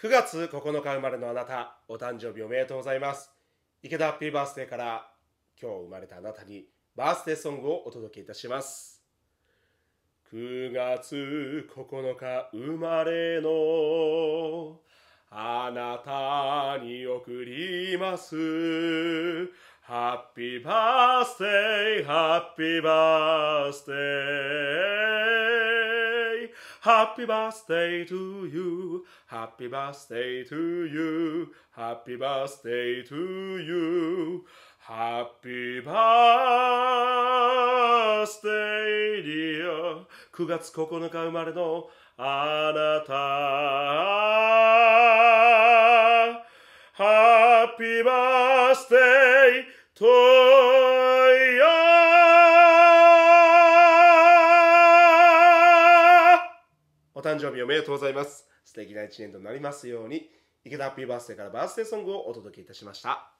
9月9日生まれのあなた、お誕生日おめでとうございます。池田ハッピーバースデーから今日生まれたあなたにバースデーソングをお届けいたします。9月9日生まれのあなたに贈ります。ハッピーバースデー、ハッピーバースデー。Happy birthday to you. Happy birthday to you. Happy birthday to you. Happy birthday, dear. 9月9日生まれのあなた。Happy birthday to you. お誕生日おめでとうございます。素敵な一年となりますように、池田ハッピーバースデーからバースデーソングをお届けいたしました。